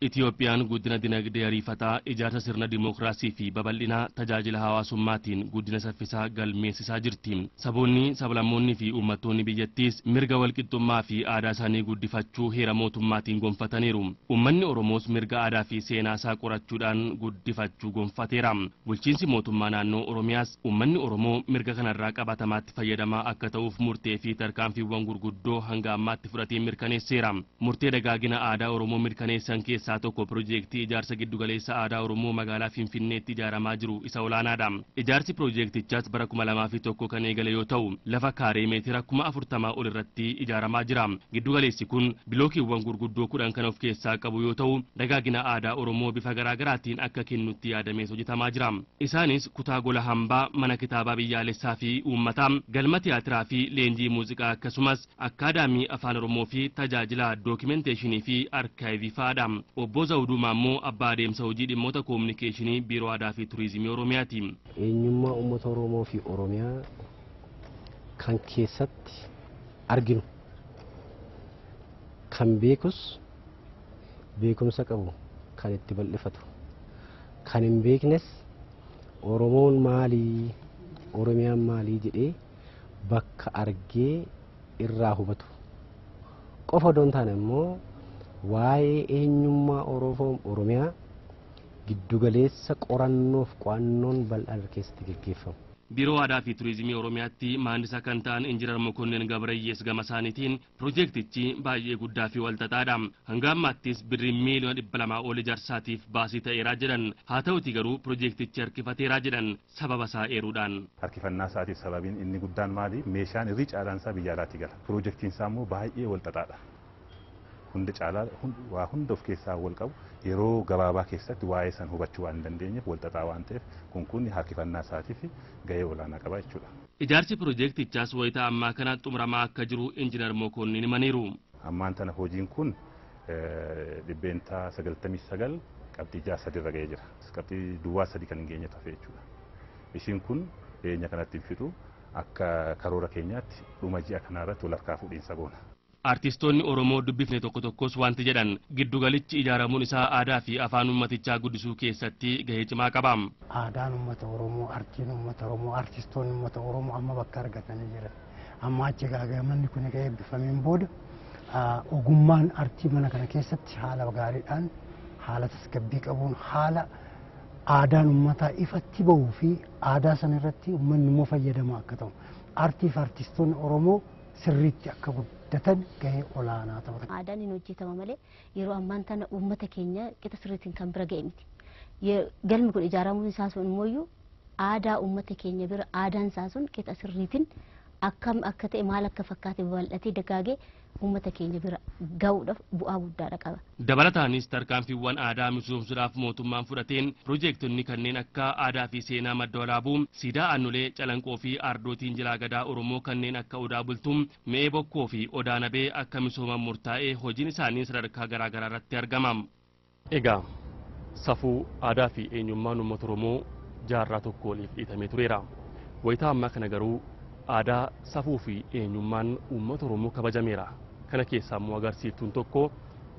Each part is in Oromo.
Itiyoophiyaan guddina dinagdee hariifataa ijaarsa sirna dimookiraasii fi babal'inaa tajaajila hawaasummaatiin guddina saffisaa galmeessisaa jirti. Saboonni, sablammoonnii fi uummattoonni biyyattiis mirga walqixxummaa fi aadaa isaanii guddifachuu heera mootummaatiin gonfataniiru. Uummanni Oromoos mirga aadaa fi seenaa isaa qorachuudhaan guddifachuu gonfateera. Bulchiinsi mootummaa naannoo Oromiyaas uummanni Oromoo mirga kanarraa qabatamaatti fayyadama akka ta'uuf murtee fi tarkaanfiiwwan gurguddoo hanga ammaatti fudhatee mirkaneesseera. Murtee dagaagina aadaa Oromoo mirkaneessan keessaa tokko piroojeektii ijaarsa giddugaleessa aadaa Oromoo magaalaa Finfinneetti ijaaramaa jiru isa olaanaadha. Ijaarsi proojektichaas bara kuma lamaa fi tokko kan eegale yoo ta'u lafa kaaree meetira kuma afurtamaa ol irratti ijaaramaa jira. Giddugaleessi kun bilookiiwwan gurguddoo kudhan kan of keessaa qabu yoo ta'u dagaagina aadaa Oromoo bifa garaagaraatiin akka kennutti yaadamees hojjetamaa jira. Isaanis kutaa gola hambaa, mana kitaabaa biyyaalessaa fi uummataa, galma tiyaatiraa fi leenjii muuziqaa akkasumas akkaadaamii afaan Oromoo fi tajaajila fi obbo Zawuduu Maammoo abbaa adeemsa hojii dhimmoota koominikeeshinii biiroo aadaa fi turizimii Oromiyaati. Eenyummaa uummata Oromoo fi Oromiyaa kan keessatti arginu kan beekus beekumsa qabu kan itti bal'ifatu kan hin beeknes Oromoon maalii Oromiyaan maalii jedhee bakka argee irraa hubatu qofa doon taane immoo waa'ee eenyummaa oromiyaa giddugaleessa qorannoof qo'annoon bal'aa keessatti gaggeeffamu. biiroo aadaa fi turizimii oromiyaatti maandisaa kan ta'an injinar mokonnin gabarayyees gama isaaniitiin piroojeektichi baay'ee guddaa fi walxaxaadha hanga ammaattis birri miiliyoona dhibba lamaa ol baasii ta'eeraa jedhan haa ta'uti garuu pirojektichi harkifateeraa jedhan sababa isaa eeruudhaan. harkifannaa isaatiif sababiin inni guddaan maali meeshaan irri caalaan isaa biyya alaatti gala piroojeektiin isaa immoo baay'ee walxaxaadha hunda caalaa hunda of keessaa wal qabu yeroo gabaabaa keessatti waa'ee san hubachuu waan dandeenyeef wal xaxaa waan ta'eef kunni harkifannaa isaatiif ga'ee olaanaa qaba jechuudha. Ijaarsi piroojeektichaas wayitaa ammaa kana xumuramaa akka jiru injiinar Mokonnin himaniiru. Ammaan tana hojiin kun eh, dhibbeentaa sagaltamii sagal qabxii jaha sadiirra ga'ee jira. Qabxii duwwaa sadii kan hin geenye tafe jechuudha. Ishiin kun dhiyeenya kanatti hin fixu akka karoora keenyaatti dhuma ji'a kanarratti walharkaa fuudhiinsa goona. artistoonni oromoo dubbifne tokko tokkos wanti jedhan giddugalichi ijaaramuun isaa aadaa fi afaan ummatichaa guddisuu keessatti gahee cimaa qaba. aadaan ummata oromoo artiin ummata oromoo artistoonni ummata oromoo amma bakka argatanii jiran amma achi manni kun egaa eebbifameen booda ogummaan artii mana kana keessatti haala gaariidhaan haala tasgabbii qabuun haala aadaan ummataa ifatti bahuu fi aadaa sana irratti uummanni immoo fayyadama akka ta'u artiif artistoonni oromoo. sirriitti akka guddatan gahee olaanaa taphata. Aadaan hin hojjetama malee yeroo ammaan tana uummata keenya qixa sirriitiin kan bira ga'e miti. Galmi kun ijaaramuun isaa sun immoo aadaa uummata keenya bira aadaan isaa sun qixa sirriitiin akkam akka ta'e maal akka fakkaate babal'atee dagaagee uummata keenya bira gahuudhaaf bu'aa guddaadha qaba. Dabalataanis tarkaanfiiwwan aadaa misoomsuudhaaf mootummaan fudhateen piroojektonni kanneen akka aadaa fi seenaa madda walaabuu siidaa annulee calanqoo fi ardootiin gadaa Oromoo kanneen akka odaa bultuun mi'ee bokkoo fi odaa nabee akka misooman murtaa'ee hojiin isaanii sadarkaa garaagaraa irratti argama. Egaa safuu aadaa fi eenyummaan uummata Oromoo jaarraa tokkooniif dhiitamee tureera. Wayitaa ammaa kana garuu aadaa safuu fi eenyummaan uummata Oromoo kabajameera. Kana keessaa immoo agarsiiftuun tokko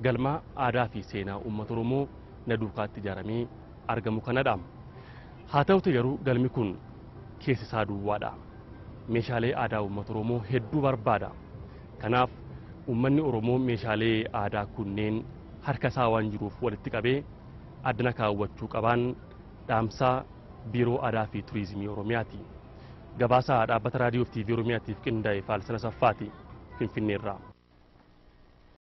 galma aadaa fi seenaa uummata Oromoo na duukaatti ijaaramee argamu kanadha. Haa ta'uti garuu galmi kun keessi isaa duwwaadha. Meeshaalee aadaa uummata Oromoo hedduu barbaada. Kanaaf uummanni Oromoo meeshaalee aadaa kunneen harka isaa waan jiruuf walitti qabee addana kaawwachuu qabaan dhaamsaa Biiroo Aadaa fi Turiizimii Oromiyaati. gabaasaa dhaabbata raadiyoof TV Oromiyaatiif qindaa'e Faalsina Saffaati Finfinneerraa.